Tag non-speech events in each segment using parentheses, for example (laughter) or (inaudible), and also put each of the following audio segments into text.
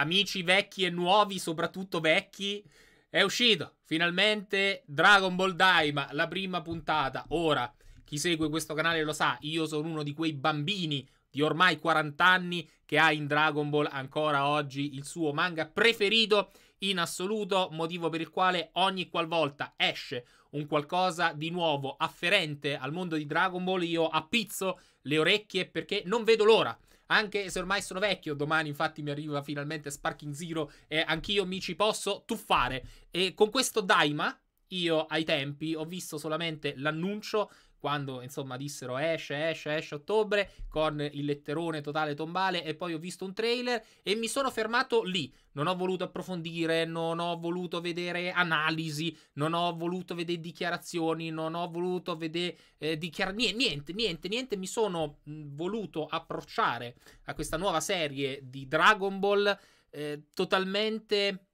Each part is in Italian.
amici vecchi e nuovi, soprattutto vecchi, è uscito finalmente Dragon Ball Daima, la prima puntata. Ora, chi segue questo canale lo sa, io sono uno di quei bambini di ormai 40 anni che ha in Dragon Ball ancora oggi il suo manga preferito in assoluto, motivo per il quale ogni qualvolta esce un qualcosa di nuovo afferente al mondo di Dragon Ball, io appizzo le orecchie perché non vedo l'ora. Anche se ormai sono vecchio, domani infatti mi arriva finalmente Sparking Zero e anch'io mi ci posso tuffare. E con questo Daima, io ai tempi ho visto solamente l'annuncio quando insomma dissero esce, esce, esce ottobre con il letterone totale tombale e poi ho visto un trailer e mi sono fermato lì. Non ho voluto approfondire, non ho voluto vedere analisi, non ho voluto vedere dichiarazioni, non ho voluto vedere eh, dichiar- niente, niente, niente, Mi sono voluto approcciare a questa nuova serie di Dragon Ball eh, totalmente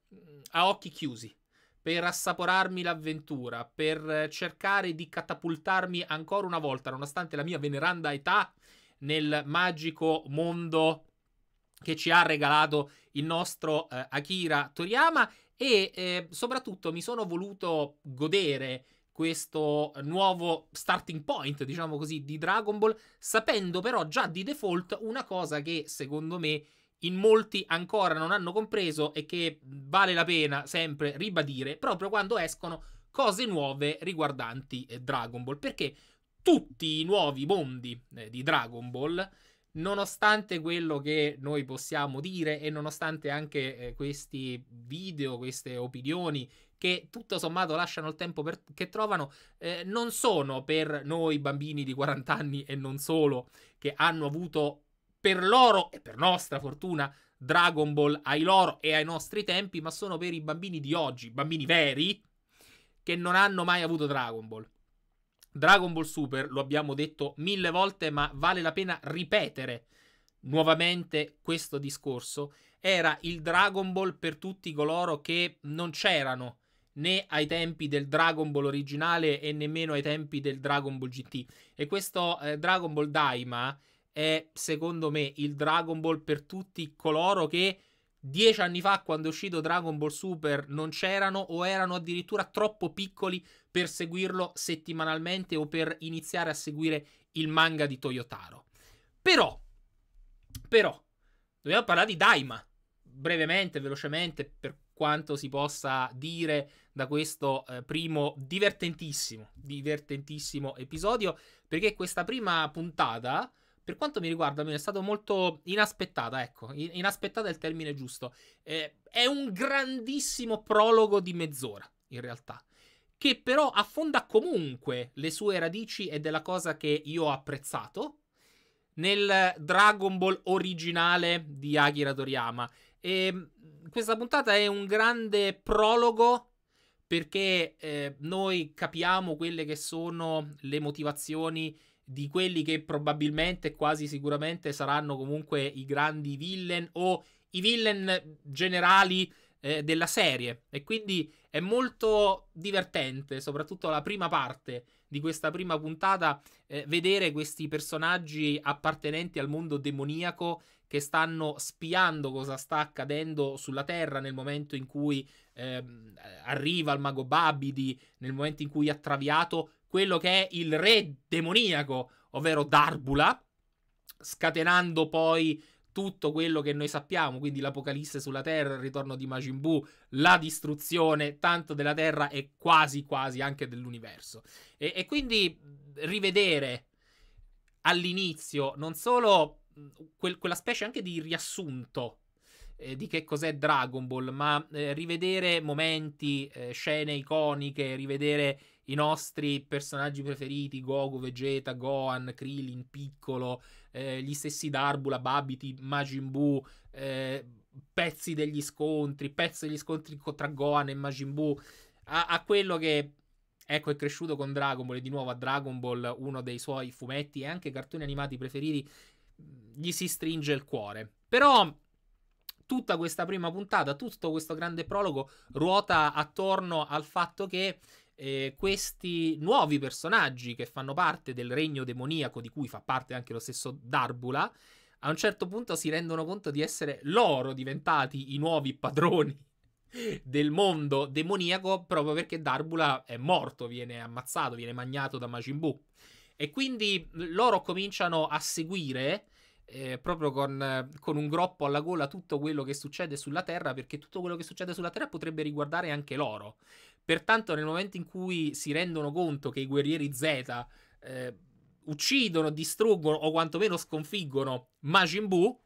a occhi chiusi per assaporarmi l'avventura, per cercare di catapultarmi ancora una volta, nonostante la mia veneranda età, nel magico mondo che ci ha regalato il nostro eh, Akira Toriyama e eh, soprattutto mi sono voluto godere questo nuovo starting point, diciamo così, di Dragon Ball, sapendo però già di default una cosa che secondo me in molti ancora non hanno compreso e che vale la pena sempre ribadire proprio quando escono cose nuove riguardanti eh, Dragon Ball, perché tutti i nuovi mondi eh, di Dragon Ball, nonostante quello che noi possiamo dire e nonostante anche eh, questi video, queste opinioni che tutto sommato lasciano il tempo per, che trovano, eh, non sono per noi bambini di 40 anni e non solo, che hanno avuto per loro e per nostra fortuna Dragon Ball ai loro e ai nostri tempi, ma sono per i bambini di oggi, bambini veri, che non hanno mai avuto Dragon Ball. Dragon Ball Super, lo abbiamo detto mille volte, ma vale la pena ripetere nuovamente questo discorso, era il Dragon Ball per tutti coloro che non c'erano né ai tempi del Dragon Ball originale e nemmeno ai tempi del Dragon Ball GT. E questo eh, Dragon Ball Daima è secondo me il Dragon Ball per tutti coloro che dieci anni fa, quando è uscito Dragon Ball Super, non c'erano o erano addirittura troppo piccoli per seguirlo settimanalmente o per iniziare a seguire il manga di Toyotaro. Però, però, dobbiamo parlare di Daima, brevemente, velocemente, per quanto si possa dire da questo eh, primo divertentissimo, divertentissimo episodio, perché questa prima puntata per quanto mi riguarda, è stata molto inaspettata, ecco, inaspettata è il termine giusto. Eh, è un grandissimo prologo di mezz'ora, in realtà, che però affonda comunque le sue radici e della cosa che io ho apprezzato nel Dragon Ball originale di Akira Toriyama. E ehm, questa puntata è un grande prologo perché eh, noi capiamo quelle che sono le motivazioni di quelli che probabilmente, quasi sicuramente, saranno comunque i grandi villain o i villain generali eh, della serie. E quindi è molto divertente, soprattutto la prima parte di questa prima puntata, eh, vedere questi personaggi appartenenti al mondo demoniaco che stanno spiando cosa sta accadendo sulla Terra nel momento in cui eh, arriva il mago Babidi, nel momento in cui ha traviato quello che è il re demoniaco, ovvero Darbula, scatenando poi tutto quello che noi sappiamo, quindi l'apocalisse sulla Terra, il ritorno di Majin Buu, la distruzione tanto della Terra e quasi quasi anche dell'universo. E, e quindi rivedere all'inizio non solo mm, quel, quella specie anche di riassunto eh, di che cos'è Dragon Ball, ma eh, rivedere momenti, eh, scene iconiche, rivedere i nostri personaggi preferiti, Goku, Vegeta, Gohan, Krillin, Piccolo, eh, gli stessi Darbula, Babiti, Majin Buu, eh, pezzi degli scontri, pezzi degli scontri tra Gohan e Majin Buu, a, a quello che ecco, è cresciuto con Dragon Ball e di nuovo a Dragon Ball, uno dei suoi fumetti e anche cartoni animati preferiti, gli si stringe il cuore. Però tutta questa prima puntata, tutto questo grande prologo ruota attorno al fatto che eh, questi nuovi personaggi che fanno parte del regno demoniaco di cui fa parte anche lo stesso Darbula, a un certo punto si rendono conto di essere loro diventati i nuovi padroni (laughs) del mondo demoniaco proprio perché Darbula è morto, viene ammazzato, viene magnato da Majin Buu. E quindi loro cominciano a seguire eh, proprio con, eh, con, un groppo alla gola tutto quello che succede sulla Terra, perché tutto quello che succede sulla Terra potrebbe riguardare anche loro. Pertanto, nel momento in cui si rendono conto che i guerrieri Z eh, uccidono, distruggono o quantomeno sconfiggono Majin Buu,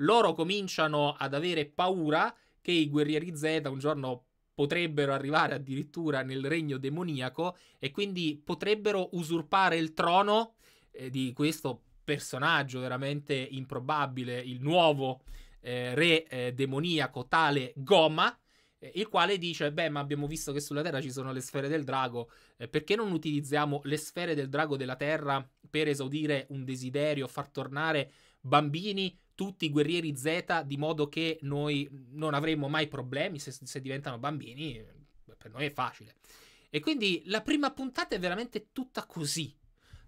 loro cominciano ad avere paura che i guerrieri Z un giorno potrebbero arrivare addirittura nel regno demoniaco e quindi potrebbero usurpare il trono eh, di questo personaggio veramente improbabile, il nuovo eh, re eh, demoniaco tale Goma, eh, il quale dice, beh, ma abbiamo visto che sulla Terra ci sono le sfere del drago, eh, perché non utilizziamo le sfere del drago della Terra per esaudire un desiderio, far tornare bambini tutti i guerrieri Z di modo che noi non avremo mai problemi se, se, diventano bambini, per noi è facile. E quindi la prima puntata è veramente tutta così.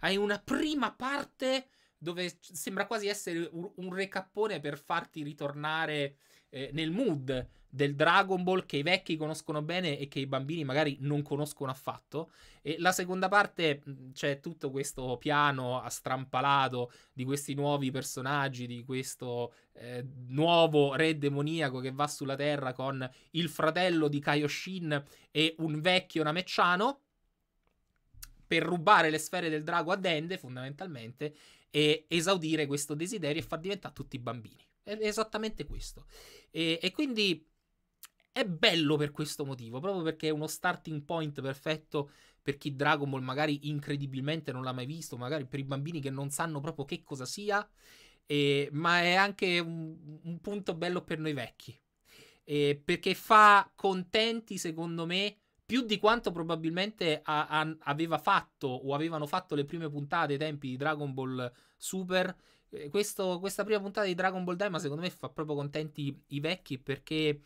Hai una prima parte dove sembra quasi essere un recappone per farti ritornare eh, nel mood del Dragon Ball che i vecchi conoscono bene e che i bambini magari non conoscono affatto. E la seconda parte mm, c'è tutto questo piano a strampalato di questi nuovi personaggi, di questo eh, nuovo re demoniaco che va sulla Terra con il fratello di Kaioshin e un vecchio Namecciano per rubare le sfere del drago a Dende, fondamentalmente, e esaudire questo desiderio e far diventare tutti bambini. È esattamente questo. E, e quindi è bello per questo motivo, proprio perché è uno starting point perfetto per chi Dragon Ball magari incredibilmente non l'ha mai visto, magari per i bambini che non sanno proprio che cosa sia, eh, ma è anche un, un punto bello per noi vecchi, eh, perché fa contenti secondo me più di quanto probabilmente a, a, aveva fatto o avevano fatto le prime puntate ai tempi di Dragon Ball Super. Eh, questo, questa prima puntata di Dragon Ball Daima secondo me fa proprio contenti i vecchi perché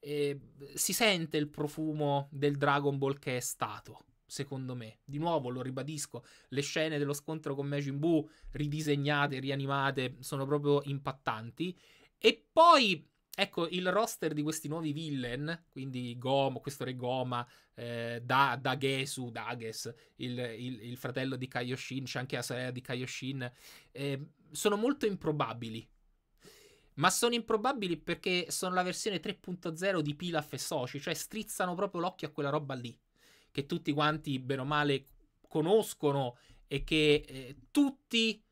eh, si sente il profumo del Dragon Ball che è stato secondo me. Di nuovo, lo ribadisco, le scene dello scontro con Majin Buu ridisegnate, rianimate, sono proprio impattanti. E poi Ecco, il roster di questi nuovi villain, quindi Gomo, questo re Goma, eh, da, Dagesu, Dages, il, il, il, fratello di Kaioshin, c'è anche la sorella di Kaioshin, eh, sono molto improbabili. Ma sono improbabili perché sono la versione 3.0 di Pilaf e Soci, cioè strizzano proprio l'occhio a quella roba lì, che tutti quanti, bene o male, conoscono e che eh, tutti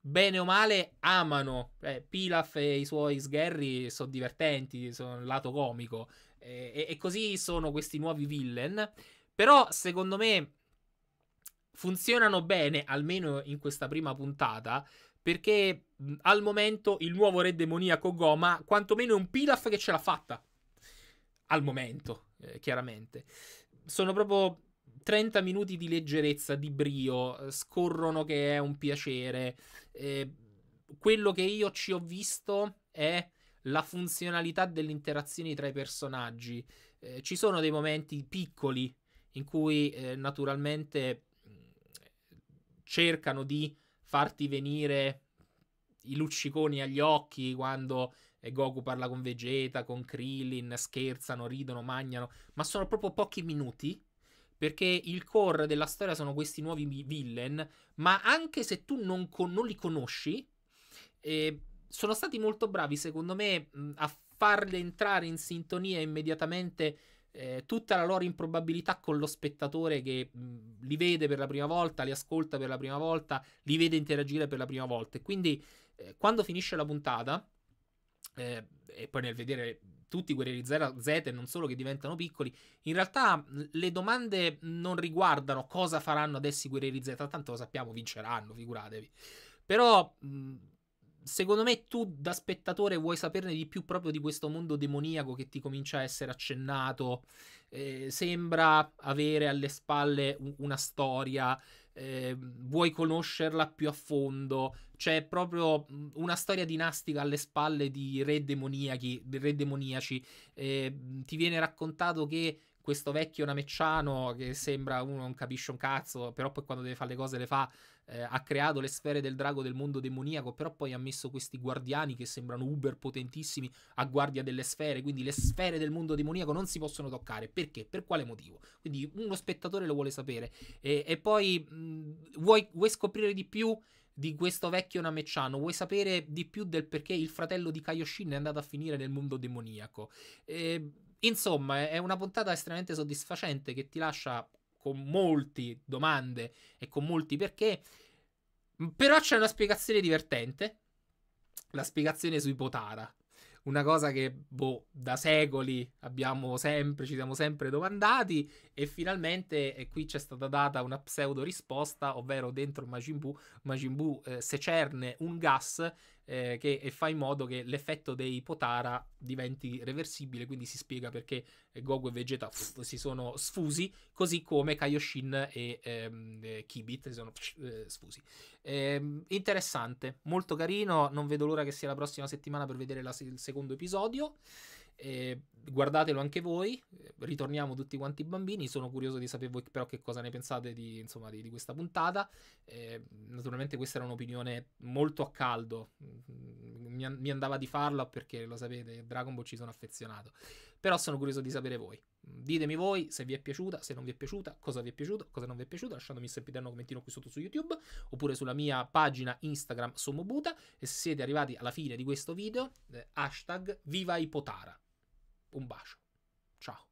bene o male amano. Eh, Pilaf e i suoi sgherri sono divertenti, sono un lato comico. Eh, e, così sono questi nuovi villain. Però, secondo me, funzionano bene, almeno in questa prima puntata, perché al momento il nuovo re demoniaco Goma, quantomeno è un Pilaf che ce l'ha fatta. Al momento, eh, chiaramente. Sono proprio 30 minuti di leggerezza, di brio, eh, scorrono che è un piacere. Eh, quello che io ci ho visto è la funzionalità delle interazioni tra i personaggi. Eh, ci sono dei momenti piccoli in cui eh, naturalmente mm, cercano di farti venire i lucciconi agli occhi quando eh, Goku parla con Vegeta, con Krillin, scherzano, ridono, mangiano, ma sono proprio pochi minuti perché il core della storia sono questi nuovi villain, ma anche se tu non, con- non li conosci, eh, sono stati molto bravi secondo me a farle entrare in sintonia immediatamente eh, tutta la loro improbabilità con lo spettatore che mh, li vede per la prima volta, li ascolta per la prima volta, li vede interagire per la prima volta. E quindi eh, quando finisce la puntata, eh, e poi nel vedere tutti i guerrieri Z e non solo che diventano piccoli, in realtà le domande non riguardano cosa faranno adesso i guerrieri Z, tanto lo sappiamo, vinceranno, figuratevi. Però secondo me tu da spettatore vuoi saperne di più proprio di questo mondo demoniaco che ti comincia a essere accennato, eh, sembra avere alle spalle una storia, eh, vuoi conoscerla più a fondo. C'è proprio una storia dinastica alle spalle di re demoniaci. Re demoniaci. Eh, ti viene raccontato che questo vecchio namecciano che sembra uno non capisce un cazzo, però poi quando deve fare le cose le fa. Eh, ha creato le sfere del drago del mondo demoniaco, però poi ha messo questi guardiani che sembrano uber potentissimi a guardia delle sfere, quindi le sfere del mondo demoniaco non si possono toccare. Perché? Per quale motivo? Quindi uno spettatore lo vuole sapere. E, e poi mh, mm, vuoi, vuoi scoprire di più? di questo vecchio namecciano. Vuoi sapere di più del perché il fratello di Kaioshin è andato a finire nel mondo demoniaco? E Insomma, è una puntata estremamente soddisfacente che ti lascia con molte domande e con molti perché. Però c'è una spiegazione divertente. La spiegazione sui Potara. Una cosa che, boh, da secoli abbiamo sempre, ci siamo sempre domandati e finalmente e qui c'è stata data una pseudo risposta, ovvero dentro Majin Buu, Majin Buu eh, secerne un gas eh, che fa in modo che l'effetto dei Potara diventi reversibile, quindi si spiega perché eh, Gogo e Vegeta pff, si sono sfusi, così come Kaioshin e ehm, Kibit si sono pff, eh, sfusi. Eh, interessante, molto carino, non vedo l'ora che sia la prossima settimana per vedere la, il secondo episodio. Eh, guardatelo anche voi, ritorniamo tutti quanti bambini, sono curioso di sapere voi però che cosa ne pensate di, insomma, di, di questa puntata, eh, naturalmente questa era un'opinione molto a caldo, mm, mi, mi, andava di farla perché lo sapete, Dragon Ball ci sono affezionato, però sono curioso di sapere voi, ditemi voi se vi è piaciuta, se non vi è piaciuta, cosa vi è piaciuta, cosa non vi è piaciuto, lasciandomi il un commentino qui sotto su YouTube, oppure sulla mia pagina Instagram Somobuta, e se siete arrivati alla fine di questo video, eh, hashtag Viva Ipotara. Un bacio. Ciao.